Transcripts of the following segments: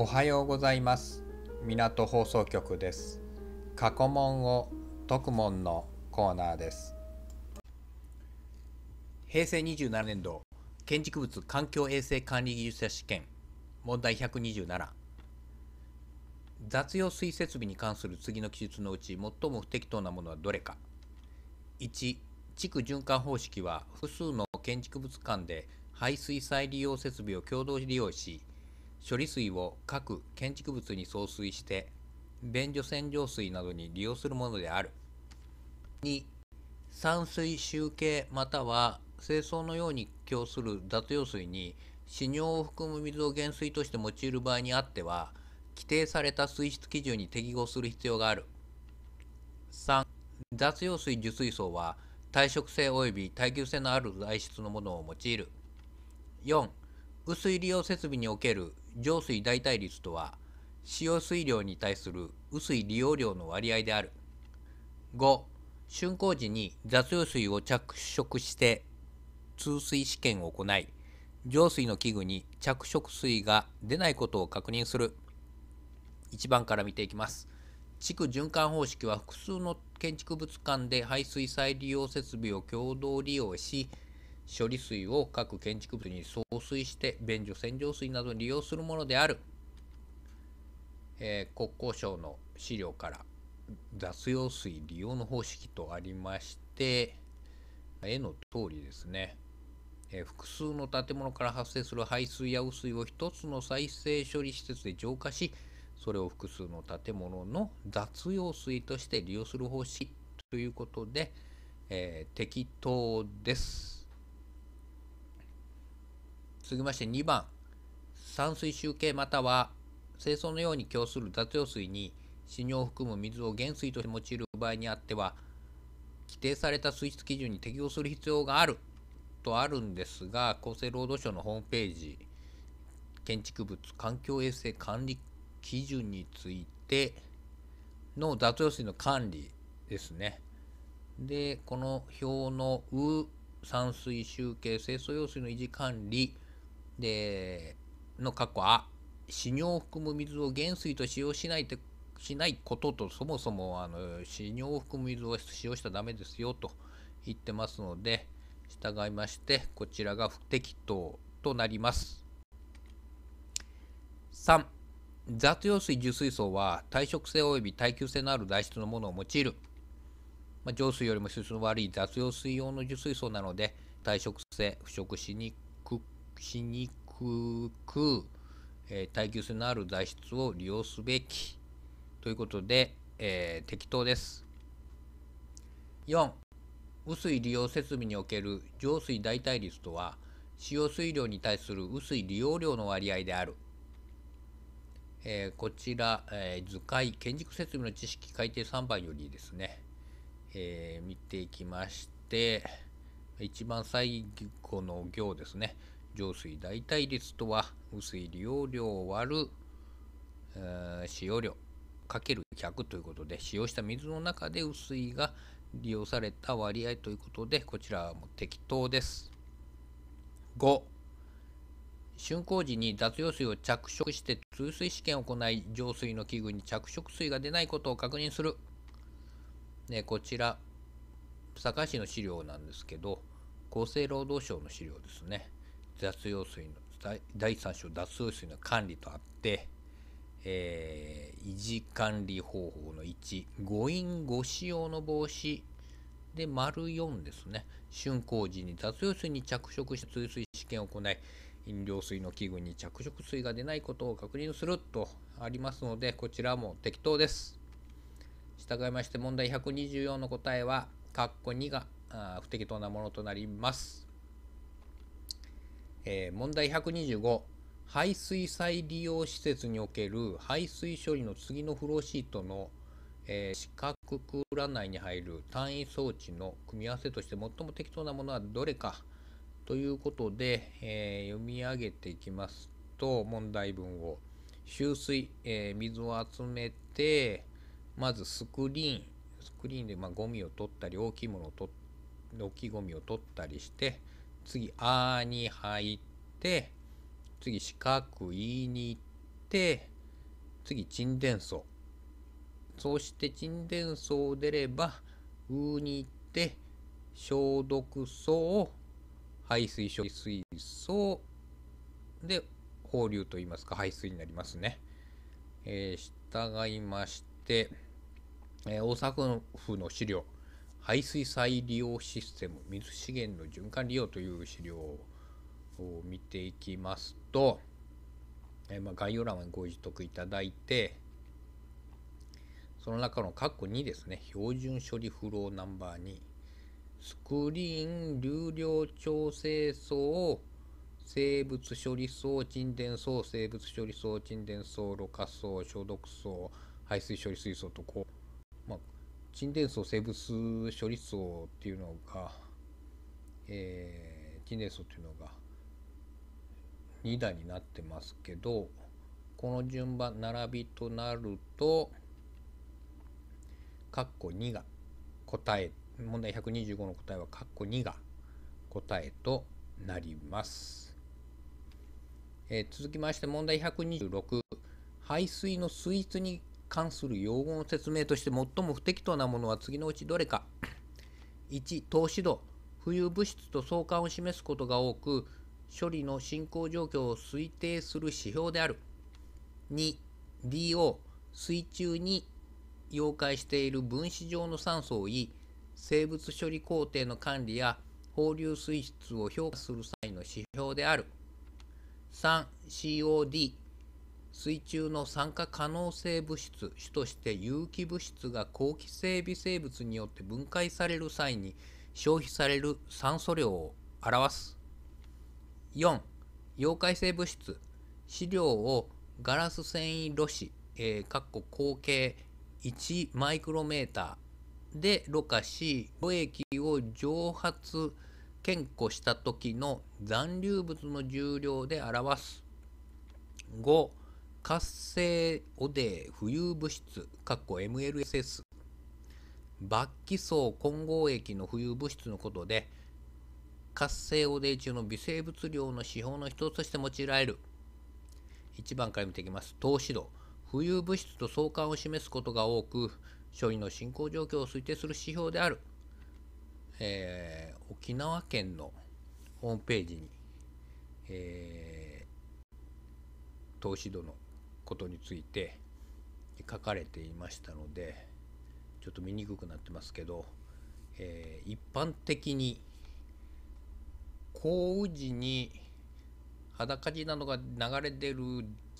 おはようございます港放送局です過去問を解く問のコーナーです平成27年度建築物環境衛生管理技術者試験問題127雑用水設備に関する次の記述のうち最も不適当なものはどれか1地区循環方式は複数の建築物間で排水再利用設備を共同利用し処理水を各建築物に送水して便所洗浄水などに利用するものである2散水集計または清掃のように供する脱用水に死尿を含む水を減水として用いる場合にあっては規定された水質基準に適合する必要がある3雑用水受水槽は耐食性及び耐久性のある材質のものを用いる4雨水利用設備における浄水代替率とは使用水量に対する雨水利用量の割合である5竣工時に雑用水を着色して通水試験を行い浄水の器具に着色水が出ないことを確認する1番から見ていきます地区循環方式は複数の建築物間で排水再利用設備を共同利用し処理水を各建築物に送水して便所洗浄水などに利用するものである、えー、国交省の資料から雑用水利用の方式とありまして絵の通りですね、えー、複数の建物から発生する排水や汚水を1つの再生処理施設で浄化しそれを複数の建物の雑用水として利用する方式ということで、えー、適当です。続きまして2番散水集計または清掃のように供する雑用水に死尿を含む水を原水として用いる場合にあっては規定された水質基準に適用する必要があるとあるんですが厚生労働省のホームページ建築物環境衛生管理基準についての雑用水の管理ですね。でこの表の「う」「散水集計清掃用水の維持管理」で、の括弧あ、死尿を含む水を原水と使用しないと、しないことと、そもそもあの死尿を含む水を使用しちゃだめですよと言ってますので、従いまして、こちらが不適当となります。3、雑用水受水槽は耐食性及び耐久性のある材質のものを用いる。まあ、浄水よりも質の悪い雑用水用の受水槽なので、耐食性、腐食しにくしにく、えー、耐久性のある材質を利用すべきということで、えー、適当です。4雨水利用設備における浄水代替率とは使用水量に対する雨水利用量の割合である。えー、こちら、えー、図解建築設備の知識改定3番よりですね、えー、見ていきまして一番最後の行ですね浄水代替率とは、雨水利用量を割る、えー、使用量かける100ということで、使用した水の中で雨水が利用された割合ということで、こちらはもう適当です。5、竣工時に脱用水を着色して通水試験を行い、浄水の器具に着色水が出ないことを確認する。ね、こちら、堺市の資料なんですけど、厚生労働省の資料ですね。脱用水の第3章脱用水の管理とあって、えー、維持管理方法の1誤飲誤使用の防止で丸4ですね竣工時に脱用水に着色して通水試験を行い飲料水の器具に着色水が出ないことを確認するとありますのでこちらも適当です従いまして問題124の答えは括弧2が不適当なものとなりますえー、問題125排水再利用施設における排水処理の次のフローシートの、えー、四角く占いに入る単位装置の組み合わせとして最も適当なものはどれかということで、えー、読み上げていきますと問題文を集水、えー、水を集めてまずスクリーンスクリーンでまあゴミを取ったり大きいものを取大きいゴミを取ったりして次「あ」に入って次四角いに行って次沈殿層そして沈殿層を出れば「う」に行って消毒層排水処理水槽で放流といいますか排水になりますね。えー、従いまして、えー、大阪府の資料排水再利用システム水資源の循環利用という資料を見ていきますと、えまあ、概要欄にご自得いただいてその中の括弧2ですね標準処理フローナンバー2スクリーン流量調整層生物処理層、沈殿層、生物処理層、沈殿層、ろ過層、消毒層、排水処理水槽とこう沈殿層生物処理層っていうのが、えー、沈殿層っていうのが2段になってますけどこの順番並びとなると括弧2が答え問題125の答えは括弧2が答えとなります、えー、続きまして問題126排水の水質に関する用語の説明として最も不適当なものは次のうちどれか1投資度浮遊物質と相関を示すことが多く処理の進行状況を推定する指標である 2DO 水中に溶解している分子状の酸素を言い生物処理工程の管理や放流水質を評価する際の指標である 3COD 水中の酸化可能性物質主として有機物質が後期性微生物によって分解される際に消費される酸素量を表す4溶解性物質飼料をガラス繊維露子、えー、かっこ口径1マイクロメーターでろ過し露液を蒸発検挙した時の残留物の重量で表す5活性汚泥浮遊物質 MLSS 罰気層混合液の浮遊物質のことで活性汚泥中の微生物量の指標の一つとして用いられる1番から見ていきます糖質度浮遊物質と相関を示すことが多く処理の進行状況を推定する指標である、えー、沖縄県のホームページに、えー、投資度のことについて書かれていましたのでちょっと見にくくなってますけど、えー、一般的に降雨時に裸地などが流れ出る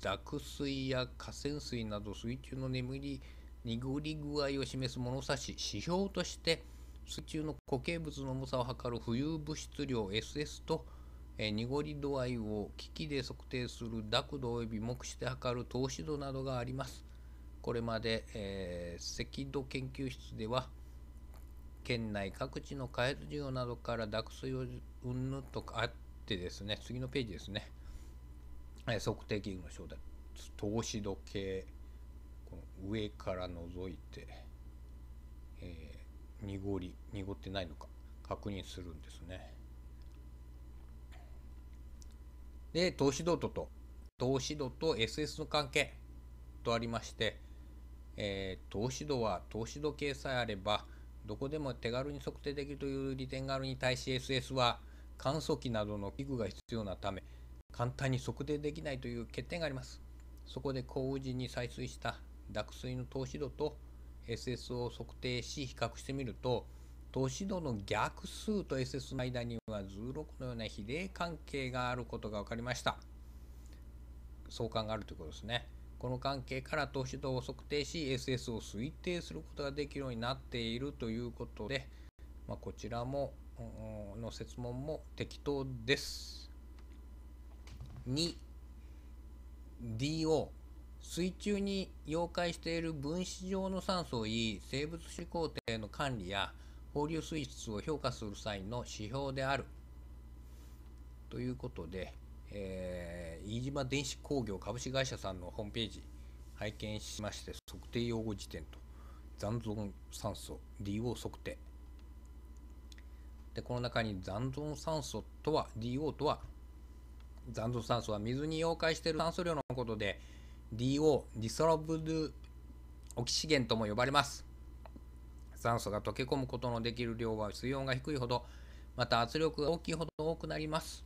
濁水や河川水など水中の眠り濁り具合を示す物差し指標として水中の固形物の重さを測る浮遊物質量 SS とえー、濁り度合いを機器で測定する濁度及び目視で測る透視度などがあります。これまで、えー、赤土研究室では県内各地の開発事業などから濁水をうんぬとあってですね次のページですね、えー、測定器具の正体透視度計この上から覗いて、え濁り濁ってないのか確認するんですね。で、投資度とと、投資度と SS の関係とありまして、えー、投資度は投資度計さえあれば、どこでも手軽に測定できるという利点があるに対し SS は乾燥機などの器具が必要なため、簡単に測定できないという欠点があります。そこで工事に採水した濁水の透視度と SS を測定し比較してみると年度の逆数と SS の間には16のような比例関係があることが分かりました。相関があるということですね。この関係から都市度を測定し SS を推定することができるようになっているということで、まあ、こちらもの設問も適当です。2DO 水中に溶解している分子状の酸素をいい生物指向程の管理や放流水質を評価する際の指標であるということで、えー、飯島電子工業株式会社さんのホームページ拝見しまして測定用語辞典と残存酸素 DO 測定でこの中に残存酸素とは DO とは残存酸素は水に溶解している酸素量のことで DO ディソロブドオキシゲンとも呼ばれます酸素が溶け込むことのできる量は水温が低いほど、また圧力が大きいほど多くなります。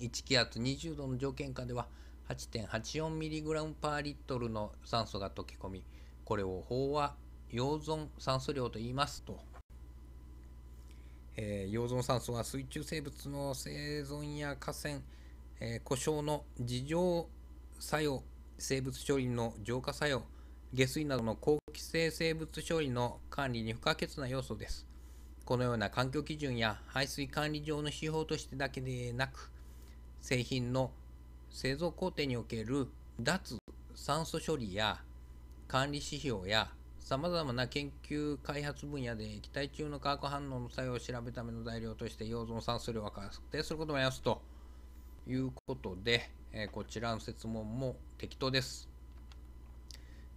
1気圧20度の条件下では 8.84mg パーリットルの酸素が溶け込み、これを飽和溶存酸素量と言いますと、えー、溶存酸素は水中生物の生存や河川、えー、故障の自浄作用、生物処理の浄化作用、下水などの好気性生物処理の管理に不可欠な要素です。このような環境基準や排水管理上の指標としてだけでなく、製品の製造工程における脱酸素処理や管理指標やさまざまな研究開発分野で液体中の化学反応の作用を調べるための材料として溶存酸素量を測定することもありすということで、えこちらの設問も適当です。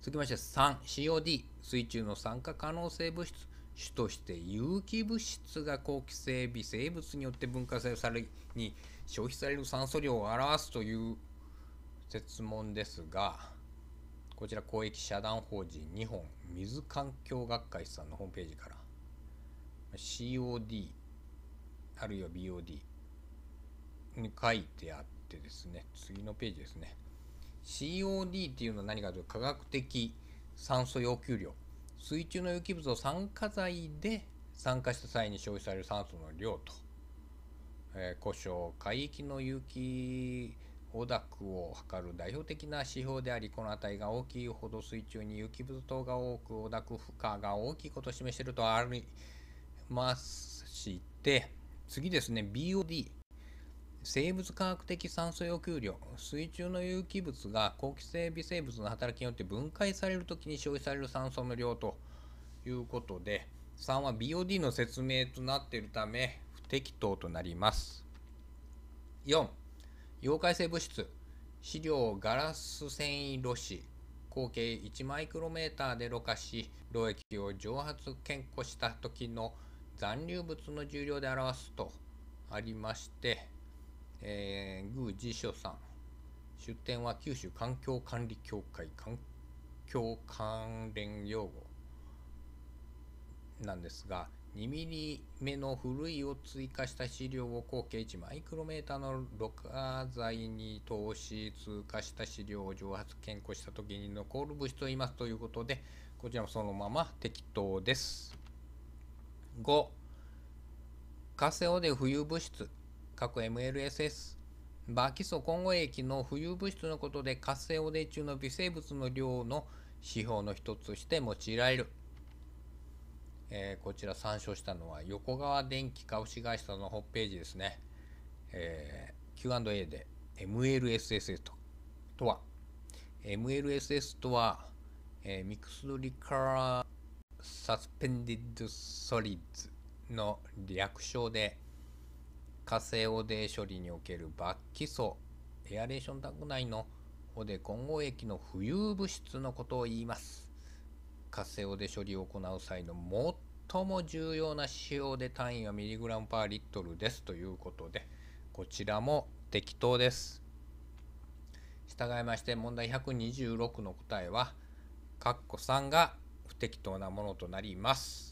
続きまして3、COD、水中の酸化可能性物質、主として有機物質が好期性微生物によって分解されに消費される酸素量を表すという設問ですがこちら公益社団法人日本水環境学会さんのホームページから COD あるいは BOD に書いてあってですね次のページですね COD っていうのは何かというと科学的酸素要求量水中の有機物を酸化剤で酸化した際に消費される酸素の量と、えー、故障海域の有機オダクを測る代表的な指標でありこの値が大きいほど水中に有機物等が多くオダク負荷が大きいことを示しているとありまして次ですね BOD 生物科学的酸素要求量水中の有機物が好気性微生物の働きによって分解される時に消費される酸素の量ということで3は BOD の説明となっているため不適当となります4溶解性物質飼料ガラス繊維露子合計1マイクロメーターでろ過し漏液を蒸発検固した時の残留物の重量で表すとありましてえー、宮司さん出典は九州環境管理協会環境関連用語なんですが 2mm 目の古いを追加した資料を合計1マイクロメーターのろ過剤に投資通過した資料を蒸発検討した時に残る物質を言いますということでこちらもそのまま適当です5カセオで浮遊物質過去 MLSS バー基礎混合液の浮遊物質のことで活性汚泥中の微生物の量の指標の一つとして用いられる、えー、こちら参照したのは横川電気株式会社のホームページですね、えー、Q&A で MLSS ととは MLSS とは、えー、ミクスドリカーサスペンディッドソリッドの略称で火星汚泥処理における罰基素エアレーションタンク内の汚泥混合液の浮遊物質のことを言います火星オ泥処理を行う際の最も重要な仕様で単位はミリグラムパーリットルですということでこちらも適当です従いまして問題126の答えは括弧3が不適当なものとなります